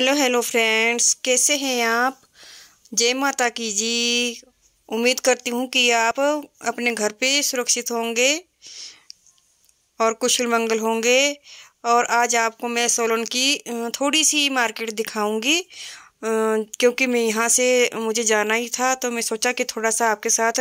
hello hello friends कैसे हैं आप जय माता की जी उम्मीद करती हूँ कि आप अपने घर पे सुरक्षित होंगे और कुशल मंगल होंगे और आज आपको मैं सोलन की थोड़ी सी मार्केट दिखाऊंगी क्योंकि मैं यहाँ से मुझे जाना ही था तो मैं सोचा कि थोड़ा सा आपके साथ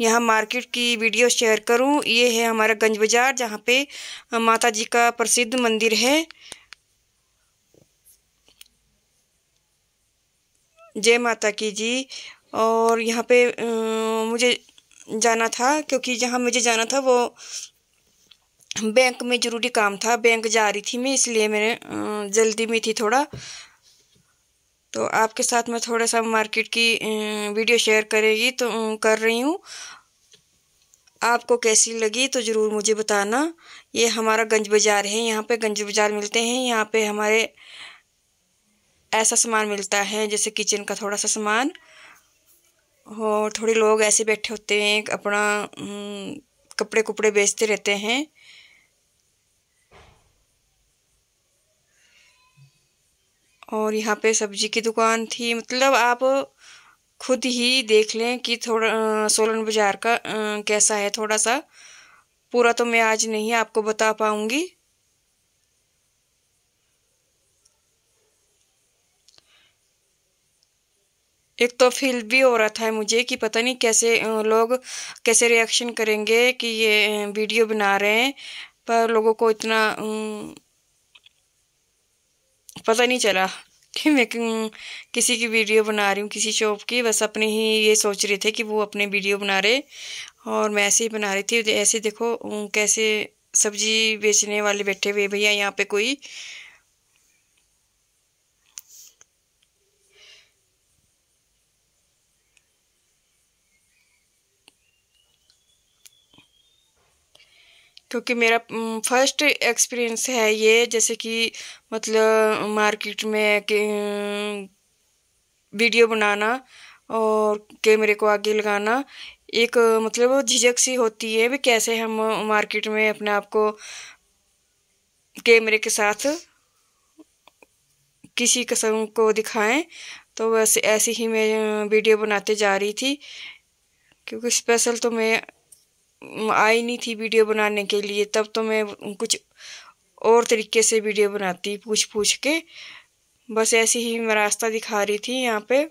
यहाँ मार्केट की वीडियो शेयर करूँ ये है हमारा गंज बाज़ार जहाँ पर माता जी का प्रसिद्ध मंदिर है जय माता की जी और यहाँ पे मुझे जाना था क्योंकि जहाँ मुझे जाना था वो बैंक में ज़रूरी काम था बैंक जा रही थी मैं इसलिए मैंने जल्दी में थी थोड़ा तो आपके साथ मैं थोड़ा सा मार्केट की वीडियो शेयर करेगी तो कर रही हूँ आपको कैसी लगी तो ज़रूर मुझे बताना ये हमारा गंज बाज़ार है यहाँ पे गंज बाज़ार मिलते हैं यहाँ पे हमारे ऐसा सामान मिलता है जैसे किचन का थोड़ा सा सामान और थोड़े लोग ऐसे बैठे होते हैं अपना कपड़े कुपड़े बेचते रहते हैं और यहाँ पे सब्जी की दुकान थी मतलब आप खुद ही देख लें कि थोड़ा सोलन बाज़ार का आ, कैसा है थोड़ा सा पूरा तो मैं आज नहीं आपको बता पाऊँगी एक तो फील भी हो रहा था मुझे कि पता नहीं कैसे लोग कैसे रिएक्शन करेंगे कि ये वीडियो बना रहे हैं पर लोगों को इतना पता नहीं चला कि मैं किसी की वीडियो बना रही हूँ किसी शॉप की बस अपने ही ये सोच रहे थे कि वो अपने वीडियो बना रहे और मैं ऐसे ही बना रही थी ऐसे देखो कैसे सब्जी बेचने वाले बैठे हुए भैया यहाँ पे कोई क्योंकि मेरा फर्स्ट एक्सपीरियंस है ये जैसे कि मतलब मार्केट में वीडियो बनाना और कैमरे को आगे लगाना एक मतलब झिझक सी होती है भी कैसे हम मार्केट में अपने आप को कैमरे के साथ किसी कसम को दिखाएं तो वैसे ऐसी ही मैं वीडियो बनाते जा रही थी क्योंकि स्पेशल तो मैं आई नहीं थी वीडियो बनाने के लिए तब तो मैं कुछ और तरीके से वीडियो बनाती पूछ पूछ के बस ऐसे ही मैं रास्ता दिखा रही थी यहाँ पे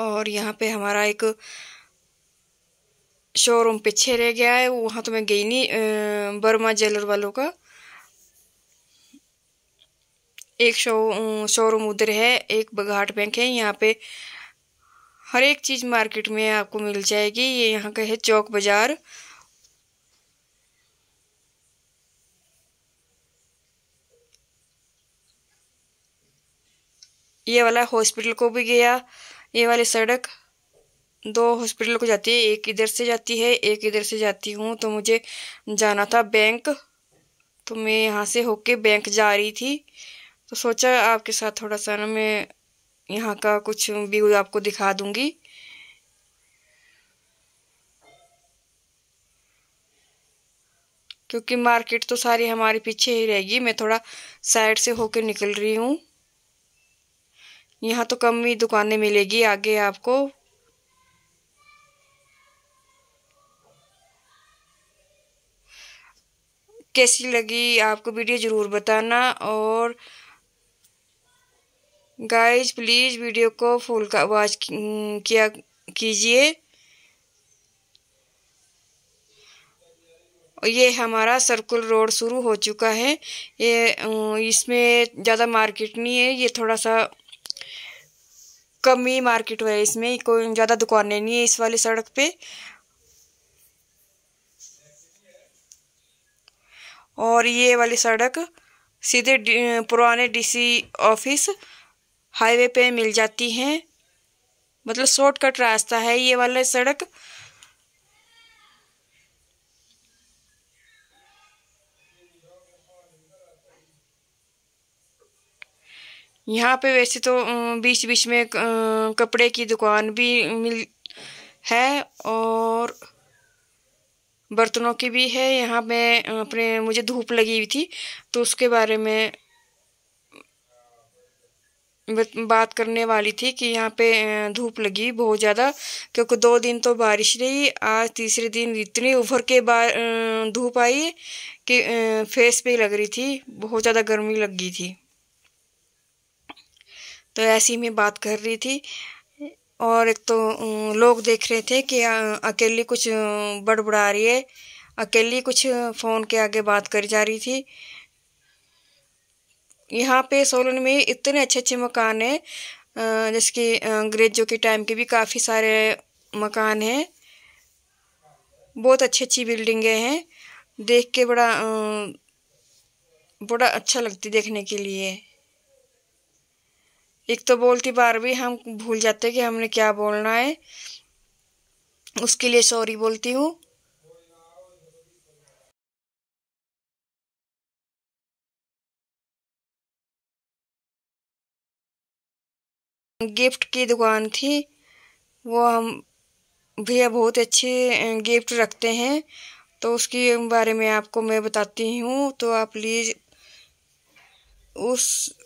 और यहाँ पे हमारा एक शोरूम पीछे रह गया है वहाँ तो मैं गई नहीं बर्मा ज्वेलर वालों का एक शो शोरूम उधर है एक बघाट बैंक है यहाँ पे हर एक चीज़ मार्केट में आपको मिल जाएगी ये यहाँ का है चौक बाज़ार ये वाला हॉस्पिटल को भी गया ये वाली सड़क दो हॉस्पिटल को जाती है एक इधर से जाती है एक इधर से जाती हूँ तो मुझे जाना था बैंक तो मैं यहाँ से होके बैंक जा रही थी तो सोचा आपके साथ थोड़ा सा ना मैं यहाँ का कुछ व्यू आपको दिखा दूंगी क्योंकि मार्केट तो सारी हमारे पीछे ही रहेगी मैं थोड़ा साइड से होके निकल रही हूँ यहाँ तो कम ही दुकानें मिलेगी आगे आपको कैसी लगी आपको वीडियो ज़रूर बताना और गाइज प्लीज़ वीडियो को फुल का वॉच mm, किया कीजिए ये हमारा सर्कुल रोड शुरू हो चुका है ये mm, इसमें ज़्यादा मार्केट नहीं है ये थोड़ा सा कम ही मार्केट हुआ है इसमें कोई ज़्यादा दुकानें नहीं है इस वाली सड़क पे और ये वाली सड़क सीधे पुराने डीसी ऑफिस हाईवे पे मिल जाती हैं मतलब शॉर्टकट रास्ता है ये वाला सड़क यहाँ पे वैसे तो बीच बीच में कपड़े की दुकान भी मिल है और बर्तनों की भी है यहाँ मैं अपने मुझे धूप लगी हुई थी तो उसके बारे में बात करने वाली थी कि यहाँ पे धूप लगी बहुत ज़्यादा क्योंकि दो दिन तो बारिश रही आज तीसरे दिन इतनी उभर के धूप आई कि फेस पे लग रही थी बहुत ज़्यादा गर्मी लग गई थी तो ऐसी में बात कर रही थी और एक तो लोग देख रहे थे कि अकेली कुछ बड़बड़ा रही है अकेली कुछ फ़ोन के आगे बात करी जा रही थी यहाँ पे सोलन में इतने अच्छे अच्छे मकान हैं जैसे कि अंग्रेजों के टाइम के भी काफ़ी सारे मकान हैं बहुत अच्छी अच्छी बिल्डिंगें हैं देख के बड़ा बड़ा अच्छा लगती देखने के लिए एक तो बोलती बार भी हम भूल जाते कि हमने क्या बोलना है उसके लिए सॉरी बोलती हूँ गिफ्ट की दुकान थी वो हम भैया बहुत अच्छे गिफ्ट रखते हैं तो उसके बारे में आपको मैं बताती हूँ तो आप प्लीज़ उस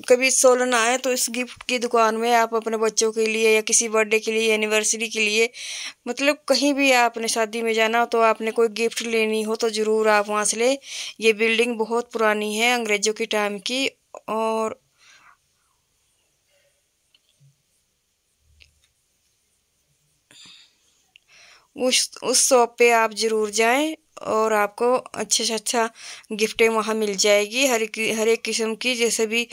कभी सोलन आए तो इस गिफ्ट की दुकान में आप अपने बच्चों के लिए या किसी बर्थडे के लिए एनिवर्सरी के लिए मतलब कहीं भी आपने शादी में जाना हो तो आपने कोई गिफ्ट लेनी हो तो ज़रूर आप वहाँ से ले ये बिल्डिंग बहुत पुरानी है अंग्रेज़ों के टाइम की और उस उस शॉप पे आप ज़रूर जाएं और आपको अच्छे से अच्छा गिफ्टें वहाँ मिल जाएगी हर हर एक किस्म की जैसे भी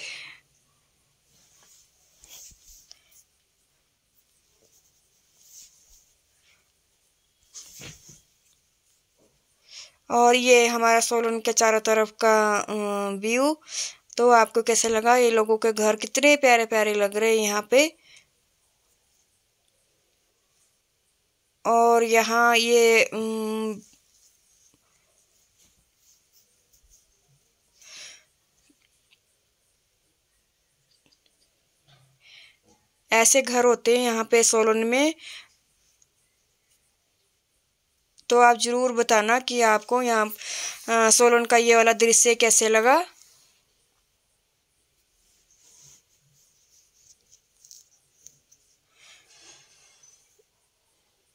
और ये हमारा सोलन के चारों तरफ का व्यू तो आपको कैसे लगा ये लोगों के घर कितने प्यारे प्यारे लग रहे हैं यहाँ पे और यहाँ ये ऐसे घर होते हैं यहाँ पे सोलन में तो आप ज़रूर बताना कि आपको यहाँ सोलन का ये वाला दृश्य कैसे लगा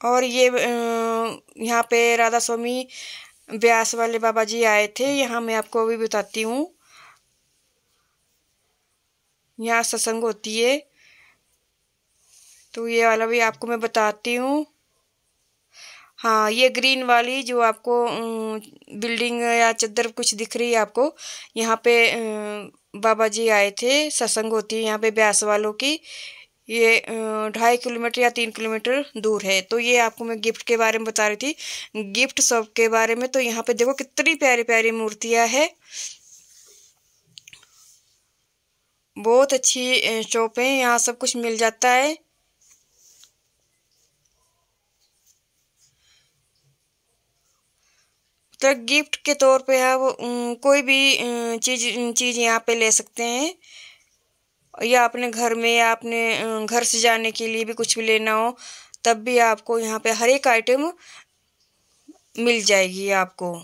और ये यहाँ पे राधा स्वामी ब्यास वाले बाबा जी आए थे यहाँ मैं आपको अभी बताती हूँ यहाँ सत्संग होती है तो ये वाला भी आपको मैं बताती हूँ हाँ ये ग्रीन वाली जो आपको बिल्डिंग या चद्दर कुछ दिख रही है आपको यहाँ पे बाबा जी आए थे सत्संग होती है यहाँ पे ब्यास वालों की ये ढाई किलोमीटर या तीन किलोमीटर दूर है तो ये आपको मैं गिफ्ट के बारे में बता रही थी गिफ्ट शॉप के बारे में तो यहाँ पे देखो कितनी प्यारी प्यारी मूर्तियाँ है बहुत अच्छी शॉप है यहाँ सब कुछ मिल जाता है तो गिफ्ट के तौर पे आप कोई भी चीज़ चीज़ यहाँ पे ले सकते हैं या अपने घर में या अपने घर से जाने के लिए भी कुछ भी लेना हो तब भी आपको यहाँ पे हर एक आइटम मिल जाएगी आपको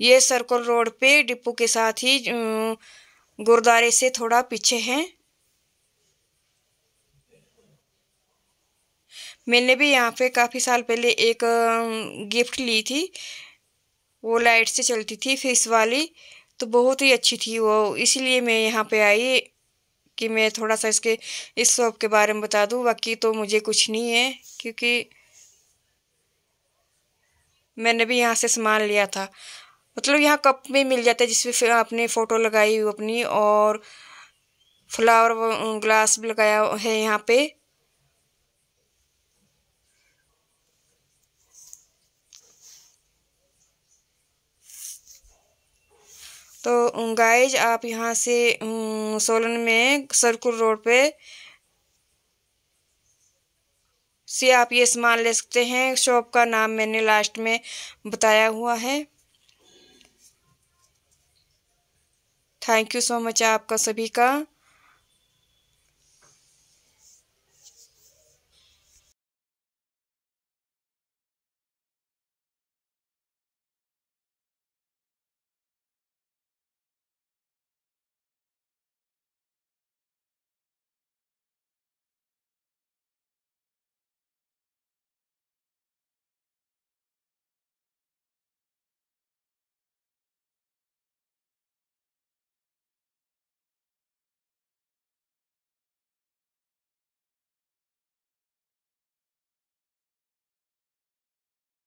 ये सर्कल रोड पे डिपो के साथ ही गुरुद्वारे से थोड़ा पीछे हैं मैंने भी यहाँ पे काफ़ी साल पहले एक गिफ्ट ली थी वो लाइट से चलती थी फिर वाली तो बहुत ही अच्छी थी वो इसीलिए मैं यहाँ पे आई कि मैं थोड़ा सा इसके इस शॉप के बारे में बता दूँ बाकी तो मुझे कुछ नहीं है क्योंकि मैंने भी यहाँ से सामान लिया था मतलब यहाँ कप में मिल जाता है जिसमें आपने फ़ोटो लगाई हुई अपनी और फ्लावर ग्लास भी लगाया है यहाँ पे तो गाइज आप यहाँ से सोलन में सर्कुल रोड पे से आप ये सामान ले सकते हैं शॉप का नाम मैंने लास्ट में बताया हुआ है थैंक यू सो मच आपका सभी का